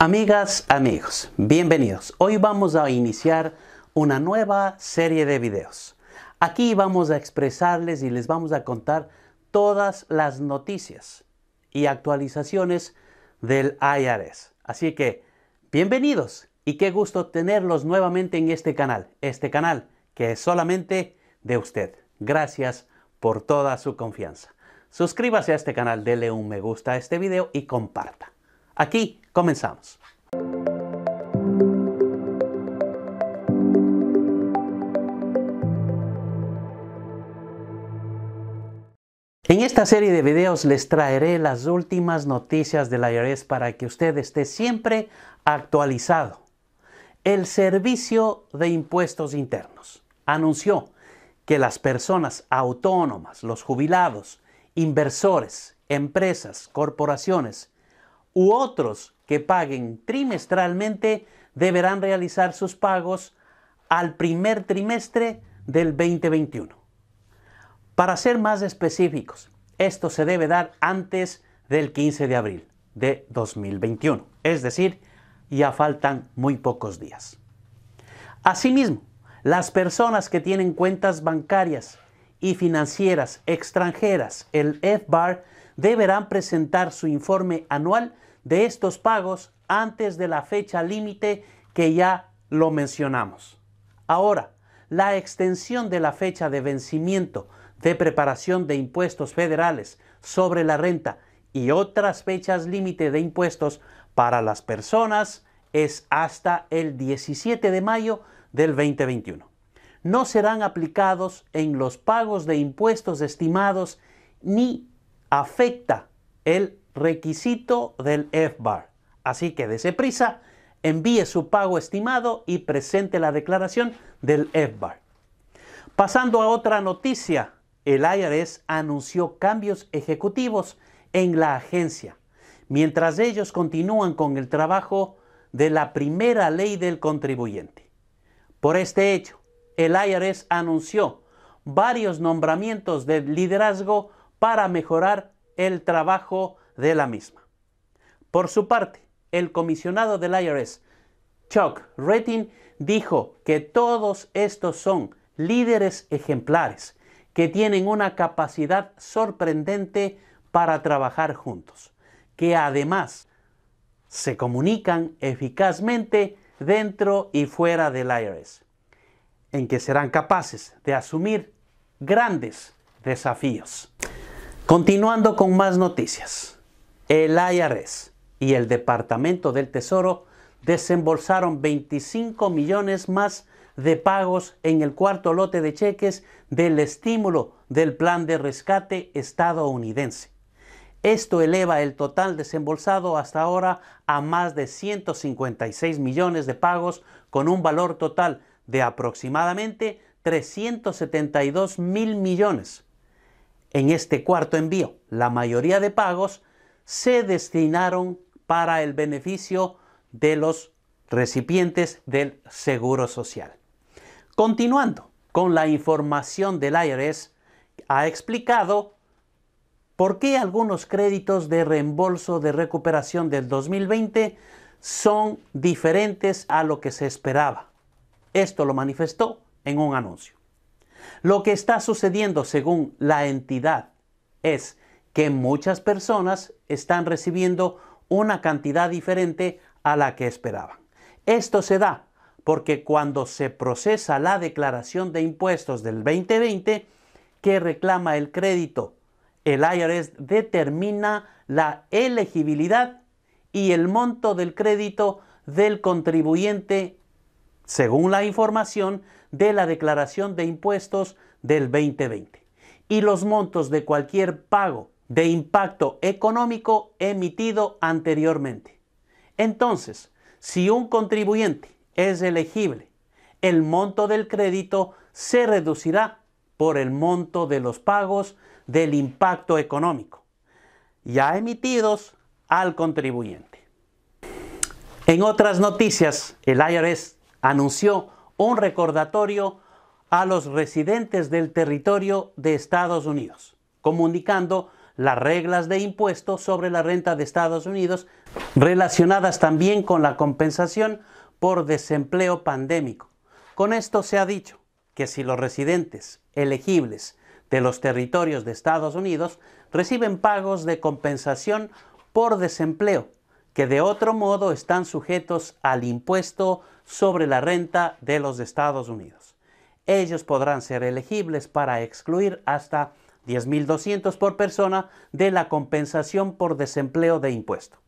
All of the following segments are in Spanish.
Amigas, amigos, bienvenidos. Hoy vamos a iniciar una nueva serie de videos. Aquí vamos a expresarles y les vamos a contar todas las noticias y actualizaciones del IRS. Así que, bienvenidos y qué gusto tenerlos nuevamente en este canal, este canal que es solamente de usted. Gracias por toda su confianza. Suscríbase a este canal, dele un me gusta a este video y comparta. Aquí comenzamos. En esta serie de videos les traeré las últimas noticias de la IRS para que usted esté siempre actualizado. El Servicio de Impuestos Internos anunció que las personas autónomas, los jubilados, inversores, empresas, corporaciones u otros que paguen trimestralmente deberán realizar sus pagos al primer trimestre del 2021. Para ser más específicos, esto se debe dar antes del 15 de abril de 2021, es decir, ya faltan muy pocos días. Asimismo, las personas que tienen cuentas bancarias y financieras extranjeras, el FBAR, deberán presentar su informe anual de estos pagos antes de la fecha límite que ya lo mencionamos. Ahora, la extensión de la fecha de vencimiento de preparación de impuestos federales sobre la renta y otras fechas límite de impuestos para las personas es hasta el 17 de mayo del 2021. No serán aplicados en los pagos de impuestos estimados ni afecta el requisito del FBAR. Así que dese prisa, envíe su pago estimado y presente la declaración del FBAR. Pasando a otra noticia, el IRS anunció cambios ejecutivos en la agencia, mientras ellos continúan con el trabajo de la primera ley del contribuyente. Por este hecho, el IRS anunció varios nombramientos de liderazgo para mejorar el trabajo de la misma. Por su parte, el comisionado del IRS, Chuck Rettin, dijo que todos estos son líderes ejemplares que tienen una capacidad sorprendente para trabajar juntos, que además se comunican eficazmente dentro y fuera del IRS, en que serán capaces de asumir grandes desafíos. Continuando con más noticias. El IRS y el Departamento del Tesoro desembolsaron 25 millones más de pagos en el cuarto lote de cheques del estímulo del plan de rescate estadounidense. Esto eleva el total desembolsado hasta ahora a más de 156 millones de pagos con un valor total de aproximadamente 372 mil millones. En este cuarto envío, la mayoría de pagos se destinaron para el beneficio de los recipientes del Seguro Social. Continuando con la información del IRS, ha explicado por qué algunos créditos de reembolso de recuperación del 2020 son diferentes a lo que se esperaba. Esto lo manifestó en un anuncio. Lo que está sucediendo según la entidad es que muchas personas están recibiendo una cantidad diferente a la que esperaban. Esto se da porque cuando se procesa la declaración de impuestos del 2020 que reclama el crédito, el IRS determina la elegibilidad y el monto del crédito del contribuyente según la información de la declaración de impuestos del 2020. Y los montos de cualquier pago de impacto económico emitido anteriormente. Entonces, si un contribuyente es elegible, el monto del crédito se reducirá por el monto de los pagos del impacto económico, ya emitidos al contribuyente. En otras noticias, el IRS anunció un recordatorio a los residentes del territorio de Estados Unidos, comunicando las reglas de impuesto sobre la renta de Estados Unidos relacionadas también con la compensación por desempleo pandémico. Con esto se ha dicho que si los residentes elegibles de los territorios de Estados Unidos reciben pagos de compensación por desempleo, que de otro modo están sujetos al impuesto sobre la renta de los Estados Unidos. Ellos podrán ser elegibles para excluir hasta 10.200 por persona de la compensación por desempleo de impuesto,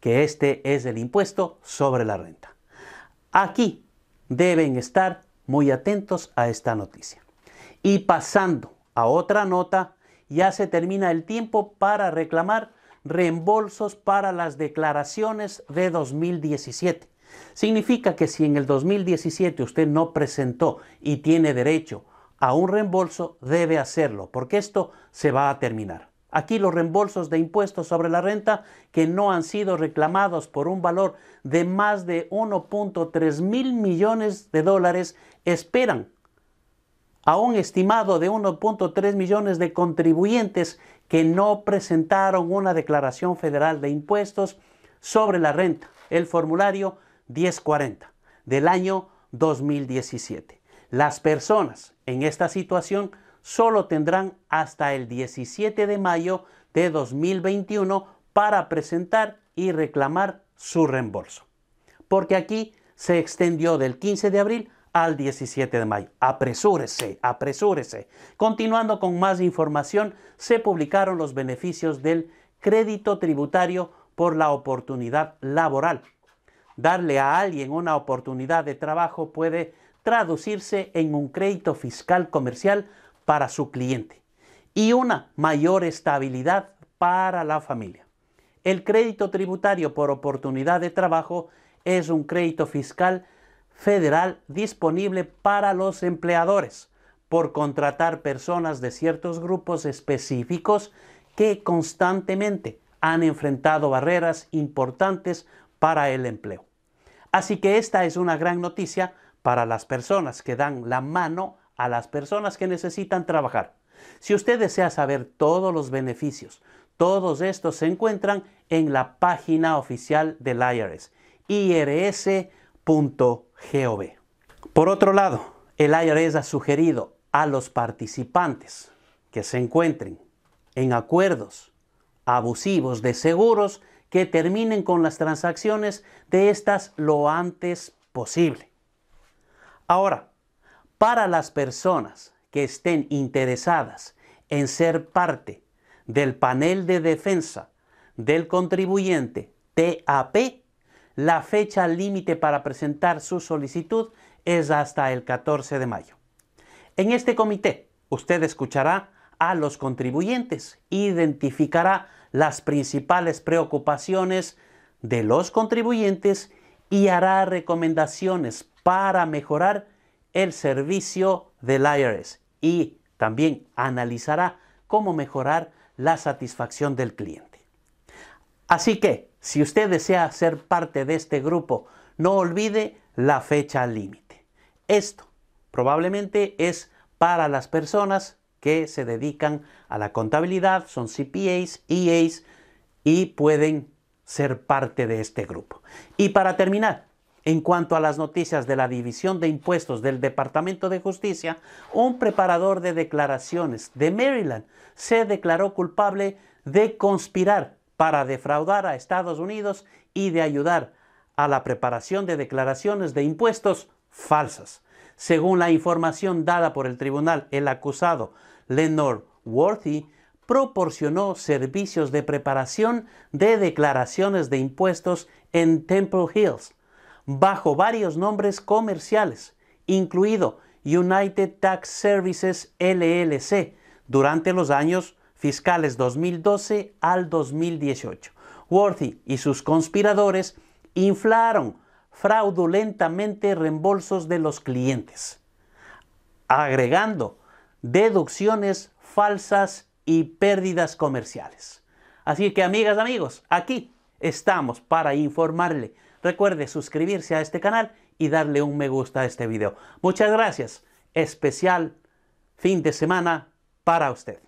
que este es el impuesto sobre la renta. Aquí deben estar muy atentos a esta noticia. Y pasando a otra nota, ya se termina el tiempo para reclamar reembolsos para las declaraciones de 2017. Significa que si en el 2017 usted no presentó y tiene derecho a un reembolso, debe hacerlo, porque esto se va a terminar. Aquí los reembolsos de impuestos sobre la renta que no han sido reclamados por un valor de más de 1.3 mil millones de dólares esperan a un estimado de 1.3 millones de contribuyentes que no presentaron una declaración federal de impuestos sobre la renta, el formulario 1040 del año 2017. Las personas en esta situación solo tendrán hasta el 17 de mayo de 2021 para presentar y reclamar su reembolso. Porque aquí se extendió del 15 de abril al 17 de mayo. Apresúrese, apresúrese. Continuando con más información, se publicaron los beneficios del crédito tributario por la oportunidad laboral. Darle a alguien una oportunidad de trabajo puede traducirse en un crédito fiscal comercial para su cliente y una mayor estabilidad para la familia. El crédito tributario por oportunidad de trabajo es un crédito fiscal federal disponible para los empleadores por contratar personas de ciertos grupos específicos que constantemente han enfrentado barreras importantes para el empleo. Así que esta es una gran noticia para las personas que dan la mano a las personas que necesitan trabajar. Si usted desea saber todos los beneficios, todos estos se encuentran en la página oficial del IRS, irs.gov. Por otro lado, el IRS ha sugerido a los participantes que se encuentren en acuerdos abusivos de seguros que terminen con las transacciones de estas lo antes posible. Ahora, para las personas que estén interesadas en ser parte del panel de defensa del contribuyente TAP, la fecha límite para presentar su solicitud es hasta el 14 de mayo. En este comité, usted escuchará a los contribuyentes, identificará las principales preocupaciones de los contribuyentes y hará recomendaciones para mejorar el servicio del IRS y también analizará cómo mejorar la satisfacción del cliente. Así que, si usted desea ser parte de este grupo, no olvide la fecha límite. Esto probablemente es para las personas que se dedican a la contabilidad, son CPAs, EAs y pueden ser parte de este grupo. Y para terminar, en cuanto a las noticias de la División de Impuestos del Departamento de Justicia, un preparador de declaraciones de Maryland se declaró culpable de conspirar para defraudar a Estados Unidos y de ayudar a la preparación de declaraciones de impuestos falsas. Según la información dada por el tribunal, el acusado Lenore Worthy proporcionó servicios de preparación de declaraciones de impuestos en Temple Hills, bajo varios nombres comerciales, incluido United Tax Services LLC, durante los años fiscales 2012 al 2018. Worthy y sus conspiradores inflaron fraudulentamente reembolsos de los clientes, agregando deducciones falsas y pérdidas comerciales. Así que amigas, amigos, aquí estamos para informarle Recuerde suscribirse a este canal y darle un me gusta a este video. Muchas gracias. Especial fin de semana para usted.